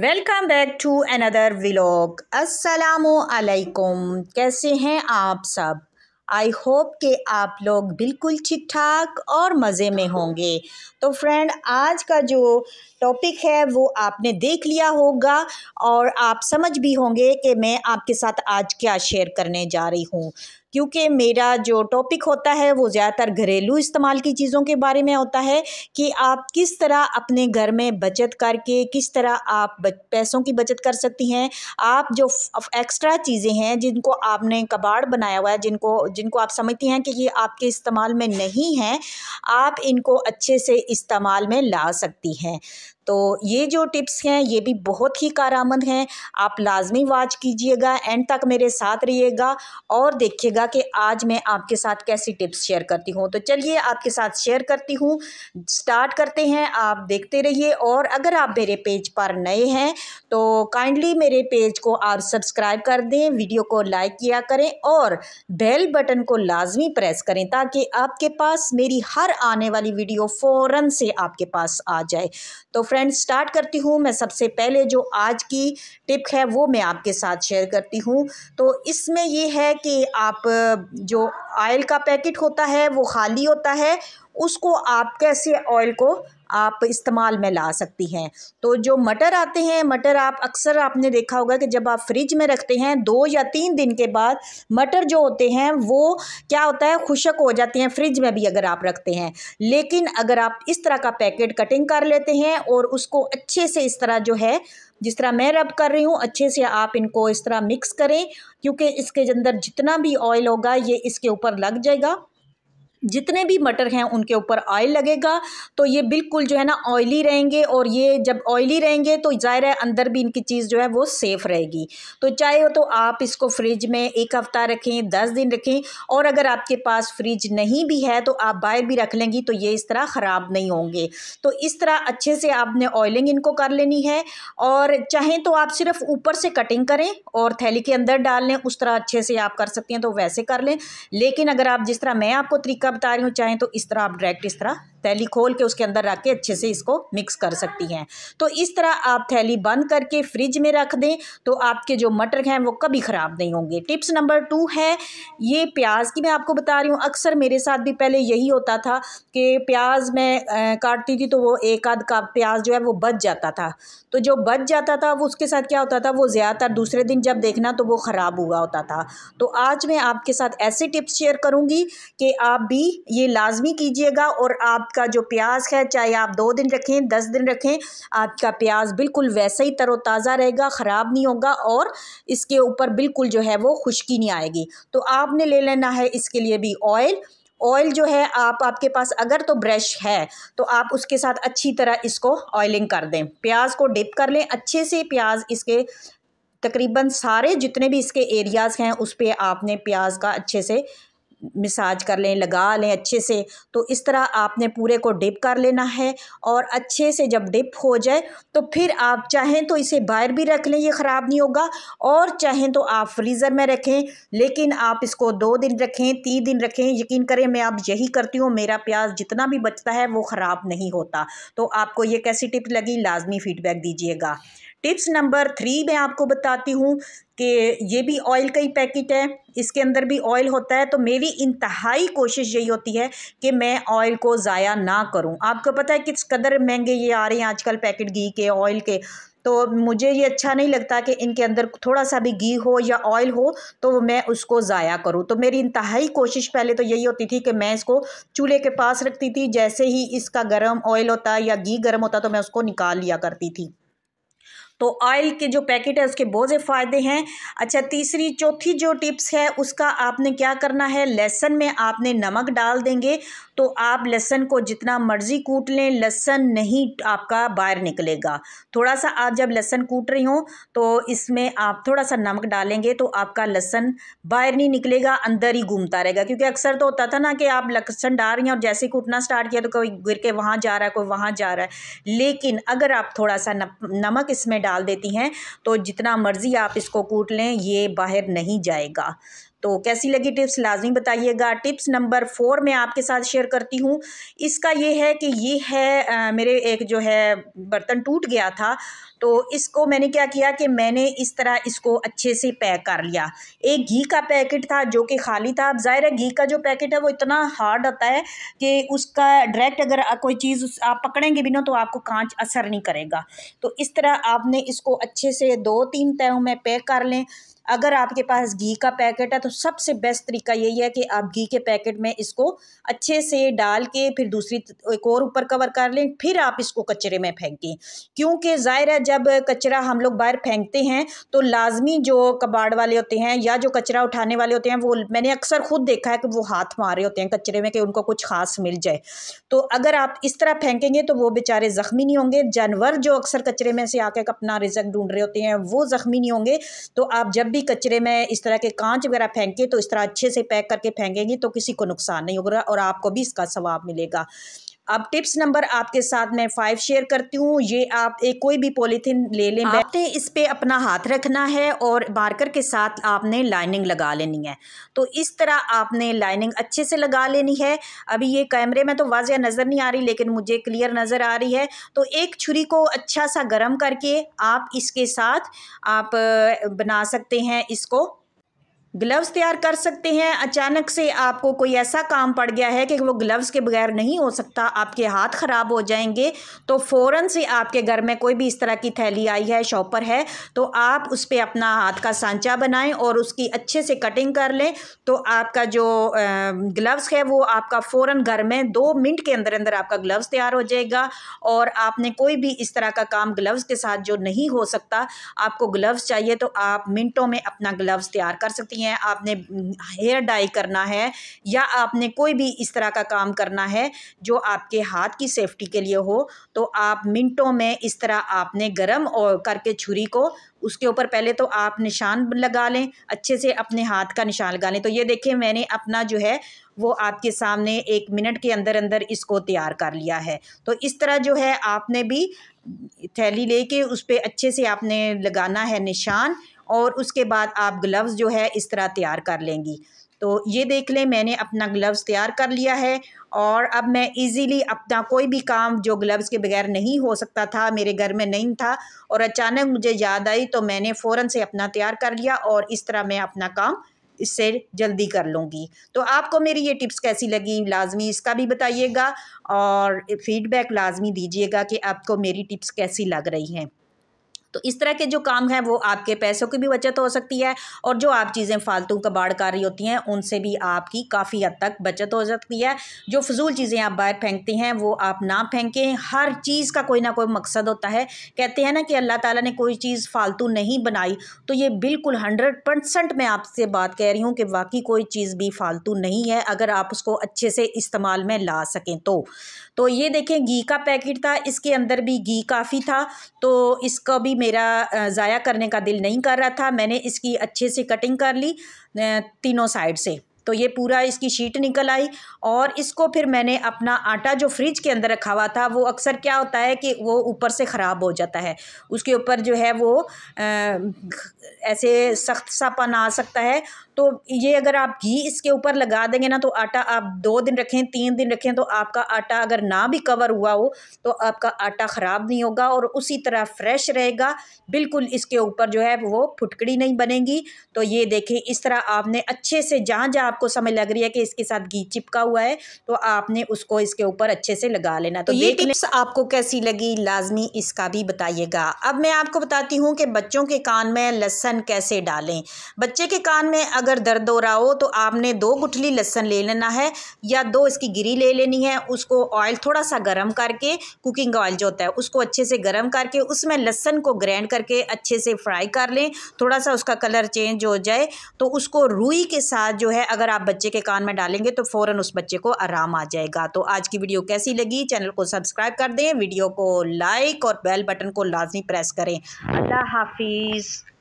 welcome back to another vlog असलकुम कैसे हैं आप सब आई होप के आप लोग बिल्कुल ठीक ठाक और मज़े में होंगे तो फ्रेंड आज का जो टॉपिक है वो आपने देख लिया होगा और आप समझ भी होंगे कि मैं आपके साथ आज क्या शेयर करने जा रही हूँ क्योंकि मेरा जो टॉपिक होता है वो ज़्यादातर घरेलू इस्तेमाल की चीज़ों के बारे में होता है कि आप किस तरह अपने घर में बचत करके किस तरह आप पैसों की बचत कर सकती हैं आप जो एक्स्ट्रा चीज़ें हैं जिनको आपने कबाड़ बनाया हुआ है जिनको जिनको आप समझती हैं कि ये आपके इस्तेमाल में नहीं हैं आप इनको अच्छे से इस्तेमाल में ला सकती हैं तो ये जो टिप्स हैं ये भी बहुत ही कारामंद हैं आप लाजमी वाच कीजिएगा एंड तक मेरे साथ रहिएगा और देखिएगा कि आज मैं आपके साथ कैसी टिप्स शेयर करती हूँ तो चलिए आपके साथ शेयर करती हूँ स्टार्ट करते हैं आप देखते रहिए और अगर आप मेरे पेज पर नए हैं तो काइंडली मेरे पेज को आप सब्सक्राइब कर दें वीडियो को लाइक किया करें और बेल बटन को लाजमी प्रेस करें ताकि आपके पास मेरी हर आने वाली वीडियो फ़ौर से आपके पास आ जाए तो फ्रेंड फ्रेंड्स स्टार्ट करती हूँ मैं सबसे पहले जो आज की टिप है वो मैं आपके साथ शेयर करती हूँ तो इसमें ये है कि आप जो ऑयल का पैकेट होता है वो खाली होता है उसको आप कैसे ऑयल को आप इस्तेमाल में ला सकती हैं तो जो मटर आते हैं मटर आप अक्सर आपने देखा होगा कि जब आप फ्रिज में रखते हैं दो या तीन दिन के बाद मटर जो होते हैं वो क्या होता है खुशक हो जाते हैं फ्रिज में भी अगर आप रखते हैं लेकिन अगर आप इस तरह का पैकेट कटिंग कर लेते हैं और उसको अच्छे से इस तरह जो है जिस तरह मैं रब कर रही हूँ अच्छे से आप इनको इस तरह मिक्स करें क्योंकि इसके अंदर जितना भी ऑयल होगा ये इसके ऊपर लग जाएगा जितने भी मटर हैं उनके ऊपर ऑयल लगेगा तो ये बिल्कुल जो है ना ऑयली रहेंगे और ये जब ऑयली रहेंगे तो ज़ाहिर है अंदर भी इनकी चीज़ जो है वो सेफ़ रहेगी तो चाहे तो आप इसको फ्रिज में एक हफ़्ता रखें दस दिन रखें और अगर आपके पास फ्रिज नहीं भी है तो आप बाहर भी रख लेंगी तो ये इस तरह ख़राब नहीं होंगे तो इस तरह अच्छे से आपने ऑयलिंग इनको कर लेनी है और चाहें तो आप सिर्फ ऊपर से कटिंग करें और थैली के अंदर डाल लें उस तरह अच्छे से आप कर सकते हैं तो वैसे कर लें लेकिन अगर आप जिस तरह मैं आपको तरीका बता रही हूँ चाहें तो इस तरह आप डायरेक्ट इस तरह थैली खोल के उसके अंदर रख के अच्छे से इसको मिक्स कर सकती हैं तो इस तरह आप थैली बंद करके फ्रिज में रख दें तो आपके जो मटर हैं वो कभी ख़राब नहीं होंगे टिप्स नंबर टू है ये प्याज की मैं आपको बता रही हूँ अक्सर मेरे साथ भी पहले यही होता था कि प्याज मैं काटती थी तो वो एक आध का प्याज जो है वो बच जाता था तो जो बच जाता था वो उसके साथ क्या होता था वो ज़्यादातर दूसरे दिन जब देखना तो वो ख़राब हुआ होता था तो आज मैं आपके साथ ऐसे टिप्स शेयर करूँगी कि आप भी ये लाजमी कीजिएगा और आप आपका जो प्याज है चाहे आप दो दिन रखें दस दिन रखें आपका प्याज बिल्कुल वैसे ही तरोताज़ा रहेगा ख़राब नहीं होगा और इसके ऊपर बिल्कुल जो है वो खुश्की नहीं आएगी तो आपने ले लेना है इसके लिए भी ऑयल ऑयल जो है आप आपके पास अगर तो ब्रश है तो आप उसके साथ अच्छी तरह इसको ऑयलिंग कर दें प्याज को डिप कर लें अच्छे से प्याज इसके तकरीबन सारे जितने भी इसके एरियाज़ हैं उस पर आपने प्याज का अच्छे से मिसाज कर लें लगा लें अच्छे से तो इस तरह आपने पूरे को डिप कर लेना है और अच्छे से जब डिप हो जाए तो फिर आप चाहें तो इसे बाहर भी रख लें ये ख़राब नहीं होगा और चाहें तो आप फ्रीज़र में रखें लेकिन आप इसको दो दिन रखें तीन दिन रखें यकीन करें मैं आप यही करती हूँ मेरा प्याज जितना भी बचता है वो ख़राब नहीं होता तो आपको ये कैसी टिप लगी लाजमी फ़ीडबैक दीजिएगा टिप्स नंबर थ्री मैं आपको बताती हूँ कि ये भी ऑयल का ही पैकेट है इसके अंदर भी ऑयल होता है तो मेरी इंतहाई कोशिश यही होती है कि मैं ऑयल को ज़ाया ना करूं आपको पता है किस कदर महंगे ये आ रहे हैं आजकल पैकेट घी के ऑयल के तो मुझे ये अच्छा नहीं लगता कि इनके अंदर थोड़ा सा भी घी हो या ऑयल हो तो मैं उसको ज़ाया करूँ तो मेरी इंतहाई कोशिश पहले तो यही होती थी कि मैं इसको चूल्हे के पास रखती थी जैसे ही इसका गर्म ऑयल होता या घी गर्म होता तो मैं उसको निकाल लिया करती थी तो ऑयल के जो पैकेट है उसके बहुत से फ़ायदे हैं अच्छा तीसरी चौथी जो टिप्स है उसका आपने क्या करना है लहसन में आपने नमक डाल देंगे तो आप लहसन को जितना मर्ज़ी कूट लें लहसन नहीं आपका बाहर निकलेगा थोड़ा सा आप जब लहसन कूट रही हो तो इसमें आप थोड़ा सा नमक डालेंगे तो आपका लहसन बाहर नहीं निकलेगा अंदर ही घूमता रहेगा क्योंकि अक्सर तो होता था ना कि आप लहसन डाल रही हैं और जैसे कूटना स्टार्ट किया तो कोई गिर के वहाँ जा रहा है कोई वहाँ जा रहा है लेकिन अगर आप थोड़ा सा नमक इसमें डाल देती हैं तो जितना मर्ज़ी आप इसको कूट लें ये बाहर नहीं जाएगा तो कैसी लगी टिप्स लाजमी बताइएगा टिप्स नंबर फोर मैं आपके साथ शेयर करती हूँ इसका ये है कि ये है आ, मेरे एक जो है बर्तन टूट गया था तो इसको मैंने क्या किया कि मैंने इस तरह इसको अच्छे से पैक कर लिया एक घी का पैकेट था जो कि खाली था अब ज़ाहिर है घी का जो पैकेट है वो इतना हार्ड होता है कि उसका डायरेक्ट अगर कोई चीज़ आप पकड़ेंगे भी ना तो आपको कांच असर नहीं करेगा तो इस तरह आपने इसको अच्छे से दो तीन तयों में पैक कर लें अगर आपके पास घी का पैकेट है तो सबसे बेस्ट तरीका यही है कि आप घी के पैकेट में इसको अच्छे से डाल के फिर दूसरी एक और ऊपर कवर कर लें फिर आप इसको कचरे में फेंकें क्योंकि ज़ाहिर है जब कचरा हम लोग बाहर फेंकते हैं तो लाजमी जो कबाड़ वाले होते हैं या जो कचरा उठाने वाले होते हैं वो मैंने अक्सर खुद देखा है कि वो हाथ मारे होते हैं कचरे में कि उनको कुछ खास मिल जाए तो अगर आप इस तरह फेंकेंगे तो वो बेचारे ज़ख्मी नहीं होंगे जानवर जो अक्सर कचरे में से आकर अपना रिजक ढूंढ रहे होते हैं वो ज़ख्मी नहीं होंगे तो आप जब भी कचरे में इस तरह के कांच वगैरह फेंके तो इस तरह अच्छे से पैक करके फेंकेंगे तो किसी को नुकसान नहीं होगा और आपको भी इसका सवाब मिलेगा अब टिप्स नंबर आपके साथ मैं फाइव शेयर करती हूँ ये आप एक कोई भी पॉलीथीन ले लें आपने इस पे अपना हाथ रखना है और बारकर के साथ आपने लाइनिंग लगा लेनी है तो इस तरह आपने लाइनिंग अच्छे से लगा लेनी है अभी ये कैमरे में तो वाजिया नज़र नहीं आ रही लेकिन मुझे क्लियर नज़र आ रही है तो एक छुरी को अच्छा सा गर्म करके आप इसके साथ आप बना सकते हैं इसको ग्लव्स तैयार कर सकते हैं अचानक से आपको कोई ऐसा काम पड़ गया है कि वो ग्लव्स के बगैर नहीं हो सकता आपके हाथ ख़राब हो जाएंगे तो फ़ौरन से आपके घर में कोई भी इस तरह की थैली आई है शॉपर है तो आप उस पर अपना हाथ का सांचा बनाएं और उसकी अच्छे से कटिंग कर लें तो आपका जो ग्लव्स है वो आपका फ़ौर घर में दो मिनट के अंदर अंदर आपका ग्लव्स तैयार हो जाएगा और आपने कोई भी इस तरह का काम ग्लव्स के साथ जो नहीं हो सकता आपको ग्लव्स चाहिए तो आप मिनटों में अपना ग्लव्स तैयार कर सकती हैं है आपने हेयर डाई करना है या आपने कोई भी इस तरह का काम करना है जो आपके हाथ की सेफ्टी के लिए हो तो आप मिनटों में इस तरह आपने गर्म और करके छुरी को उसके ऊपर पहले तो आप निशान लगा लें अच्छे से अपने हाथ का निशान लगा लें तो ये देखिए मैंने अपना जो है वो आपके सामने एक मिनट के अंदर अंदर इसको तैयार कर लिया है तो इस तरह जो है आपने भी थैली लेके उस पर अच्छे से आपने लगाना है निशान और उसके बाद आप ग्लव्स जो है इस तरह तैयार कर लेंगी तो ये देख लें मैंने अपना ग्लव्स तैयार कर लिया है और अब मैं इजीली अपना कोई भी काम जो ग्लव्स के बगैर नहीं हो सकता था मेरे घर में नहीं था और अचानक मुझे याद आई तो मैंने फ़ौर से अपना तैयार कर लिया और इस तरह मैं अपना काम इससे जल्दी कर लूँगी तो आपको मेरी ये टिप्स कैसी लगी लाजमी इसका भी बताइएगा और फीडबैक लाजमी दीजिएगा कि आपको मेरी टिप्स कैसी लग रही हैं तो इस तरह के जो काम हैं वो आपके पैसों की भी बचत हो सकती है और जो आप चीज़ें फालतू कबाड़ कर रही होती हैं उनसे भी आपकी काफ़ी हद तक बचत हो सकती है जो फजूल चीज़ें आप बाहर फेंकती हैं वो आप ना फेंकें हर चीज़ का कोई ना कोई मकसद होता है कहते हैं ना कि अल्लाह ताला ने कोई चीज़ फालतू नहीं बनाई तो ये बिल्कुल हंड्रेड परसेंट मैं आपसे बात कह रही हूँ कि वाकई कोई चीज़ भी फालतू नहीं है अगर आप उसको अच्छे से इस्तेमाल में ला सकें तो तो ये देखें घी का पैकेट था इसके अंदर भी घी काफ़ी था तो इसका भी मेरा ज़ाया करने का दिल नहीं कर रहा था मैंने इसकी अच्छे से कटिंग कर ली तीनों साइड से तो ये पूरा इसकी शीट निकल आई और इसको फिर मैंने अपना आटा जो फ्रिज के अंदर रखा हुआ था वो अक्सर क्या होता है कि वो ऊपर से ख़राब हो जाता है उसके ऊपर जो है वो ऐसे सख्त सापन आ सकता है तो ये अगर आप घी इसके ऊपर लगा देंगे ना तो आटा आप दो दिन रखें तीन दिन रखें तो आपका आटा अगर ना भी कवर हुआ हो तो आपका आटा ख़राब नहीं होगा और उसी तरह फ्रेश रहेगा बिल्कुल इसके ऊपर जो है वो फुटकड़ी नहीं बनेगी तो ये देखें इस तरह आपने अच्छे से जहाँ जहाँ आपको समय लग रही है कि इसके साथ घी चिपका हुआ है तो आपने उसको इसके ऊपर अच्छे से लगा लेना तो, तो ये टिप्स आपको कैसी लगी लाजमी इसका भी बताइएगा अब मैं आपको बताती हूँ कि बच्चों के कान में लहसन कैसे डालें बच्चे के कान में अगर दर्द हो रहा हो तो आपने दो गुठली लहसन ले लेना है या दो इसकी गिरी ले लेनी है उसको ऑयल थोड़ा सा गर्म करके कुकिंग ऑयल जो होता है उसको अच्छे से गर्म करके उसमें लहसन को ग्रैंड करके अच्छे से फ्राई कर लें थोड़ा सा उसका कलर चेंज हो जाए तो उसको रुई के साथ जो है अगर अगर आप बच्चे के कान में डालेंगे तो फौरन उस बच्चे को आराम आ जाएगा तो आज की वीडियो कैसी लगी चैनल को सब्सक्राइब कर दें वीडियो को लाइक और बेल बटन को लाजमी प्रेस करें अल्लाह हाफिज़